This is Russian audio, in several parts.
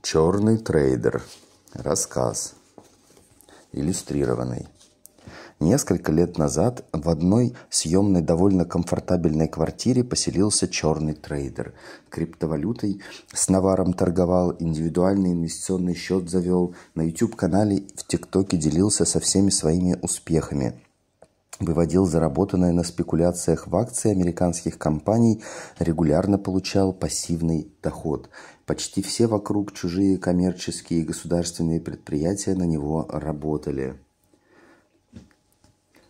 Черный трейдер. Рассказ. Иллюстрированный. Несколько лет назад в одной съемной довольно комфортабельной квартире поселился черный трейдер. Криптовалютой с наваром торговал, индивидуальный инвестиционный счет завел, на YouTube-канале в ТикТоке делился со всеми своими успехами – выводил заработанное на спекуляциях в акции американских компаний, регулярно получал пассивный доход. Почти все вокруг чужие коммерческие и государственные предприятия на него работали.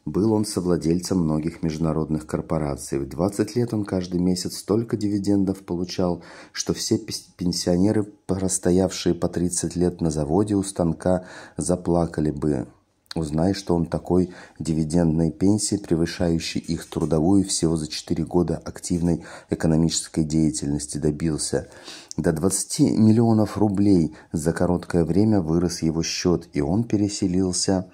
Был он совладельцем многих международных корпораций. В 20 лет он каждый месяц столько дивидендов получал, что все пенсионеры, простоявшие по 30 лет на заводе у станка, заплакали бы. Узнай, что он такой дивидендной пенсии, превышающей их трудовую всего за 4 года активной экономической деятельности, добился. До 20 миллионов рублей за короткое время вырос его счет, и он переселился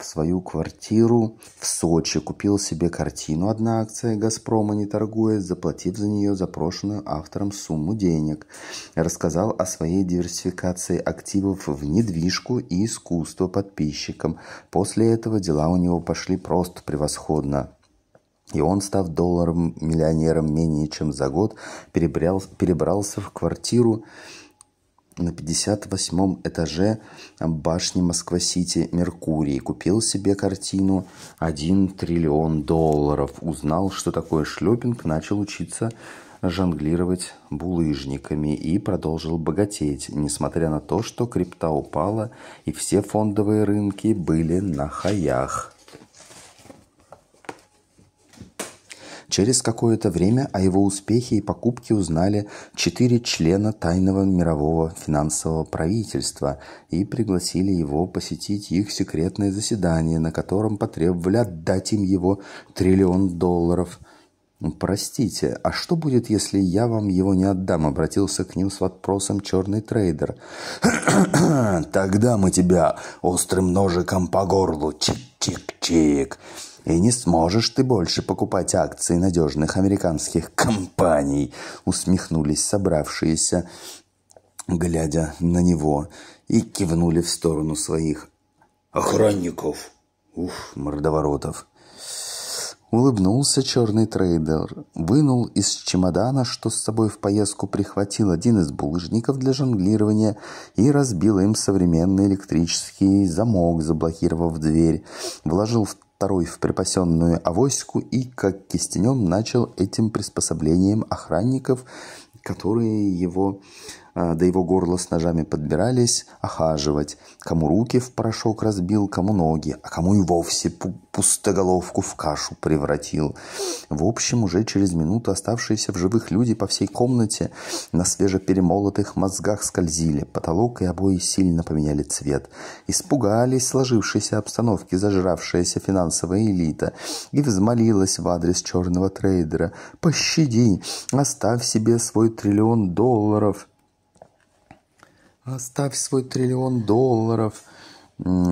в свою квартиру в Сочи, купил себе картину, одна акция «Газпрома» не торгует, заплатив за нее запрошенную автором сумму денег. Рассказал о своей диверсификации активов в недвижку и искусство подписчикам. После этого дела у него пошли просто превосходно. И он, став долларом миллионером менее чем за год, перебрался в квартиру на 58 этаже башни Москва-Сити «Меркурий». Купил себе картину один триллион долларов. Узнал, что такое шлепинг, начал учиться жонглировать булыжниками и продолжил богатеть, несмотря на то, что крипта упала и все фондовые рынки были на хаях. Через какое-то время о его успехе и покупке узнали четыре члена тайного мирового финансового правительства и пригласили его посетить их секретное заседание, на котором потребовали отдать им его триллион долларов «Ну, – «Простите, а что будет, если я вам его не отдам?» Обратился к ним с вопросом черный трейдер. «Тогда мы тебя острым ножиком по горлу. Чик-чик-чик!» И не сможешь ты больше покупать акции надежных американских компаний, усмехнулись собравшиеся, глядя на него, и кивнули в сторону своих охранников. Уф, мордоворотов. Улыбнулся черный трейдер, вынул из чемодана, что с собой в поездку прихватил один из булыжников для жонглирования и разбил им современный электрический замок, заблокировав дверь, вложил в второй в припасенную авоську и, как кистенем, начал этим приспособлением охранников, которые его а, до его горла с ножами подбирались, охаживать. Кому руки в порошок разбил, кому ноги, а кому и вовсе пустоголовку в кашу превратил. В общем, уже через минуту оставшиеся в живых люди по всей комнате на свежеперемолотых мозгах скользили. Потолок и обои сильно поменяли цвет. Испугались сложившейся обстановки зажравшаяся финансовая элита и взмолилась в адрес черного трейдера. «Пощади! Оставь себе свой триллион долларов!» Оставь а, свой триллион долларов.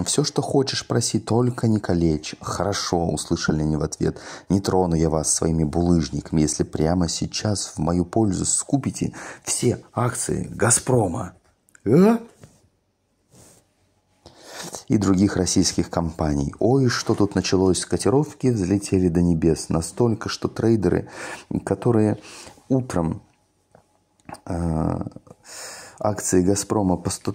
Все, что хочешь, проси, только не калечь. Хорошо, услышали они в ответ. Не трону я вас своими булыжниками, если прямо сейчас в мою пользу скупите все акции «Газпрома». А? и других российских компаний. Ой, что тут началось, котировки взлетели до небес настолько, что трейдеры, которые утром э, Акции «Газпрома» по 100,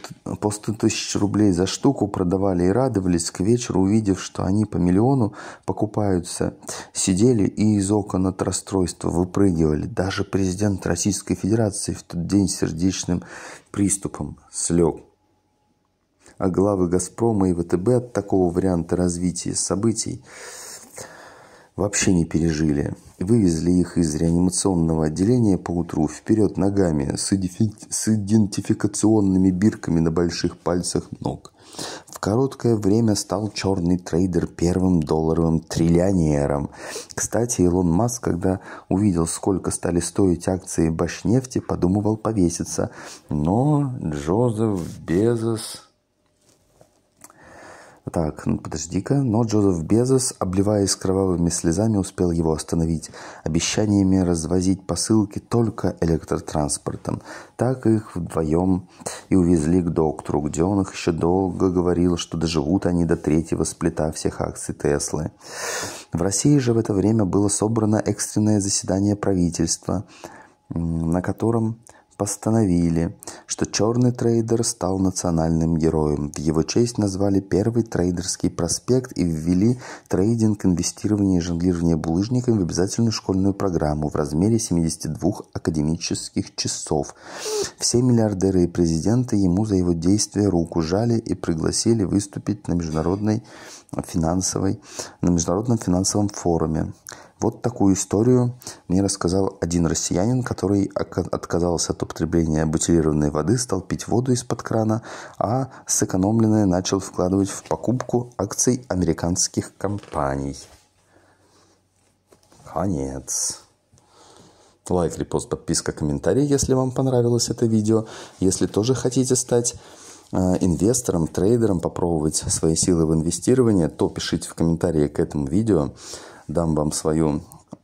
тысяч рублей за штуку продавали и радовались. К вечеру, увидев, что они по миллиону покупаются, сидели и из окон от расстройства выпрыгивали. Даже президент Российской Федерации в тот день сердечным приступом слег а главы «Газпрома» и «ВТБ» от такого варианта развития событий вообще не пережили. Вывезли их из реанимационного отделения поутру вперед ногами с, идифи... с идентификационными бирками на больших пальцах ног. В короткое время стал черный трейдер первым долларовым триллионером. Кстати, Илон Маск, когда увидел, сколько стали стоить акции Башнефти, подумывал повеситься. Но Джозеф Безос так, ну подожди-ка. Но Джозеф Безос, обливаясь кровавыми слезами, успел его остановить обещаниями развозить посылки только электротранспортом. Так их вдвоем и увезли к доктору, где он их еще долго говорил, что доживут они до третьего сплита всех акций Теслы. В России же в это время было собрано экстренное заседание правительства, на котором постановили что черный трейдер стал национальным героем. В его честь назвали первый трейдерский проспект и ввели трейдинг, инвестирование и жонглирование булыжниками в обязательную школьную программу в размере 72 академических часов. Все миллиардеры и президенты ему за его действия руку жали и пригласили выступить на международной финансовой, на международном финансовом форуме. Вот такую историю мне рассказал один россиянин, который отказался от употребления бутилированной воды, стал пить воду из-под крана, а сэкономленное начал вкладывать в покупку акций американских компаний. Конец. Лайк, репост, подписка, комментарий, если вам понравилось это видео. Если тоже хотите стать э, инвестором, трейдером, попробовать свои силы в инвестировании, то пишите в комментарии к этому видео дам вам свою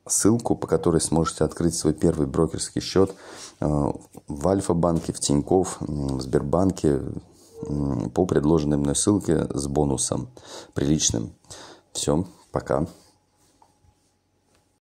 ссылку, по которой сможете открыть свой первый брокерский счет э, в Альфа-банке, в Тинькофф, в Сбербанке по предложенной мной ссылке с бонусом приличным. Все, пока.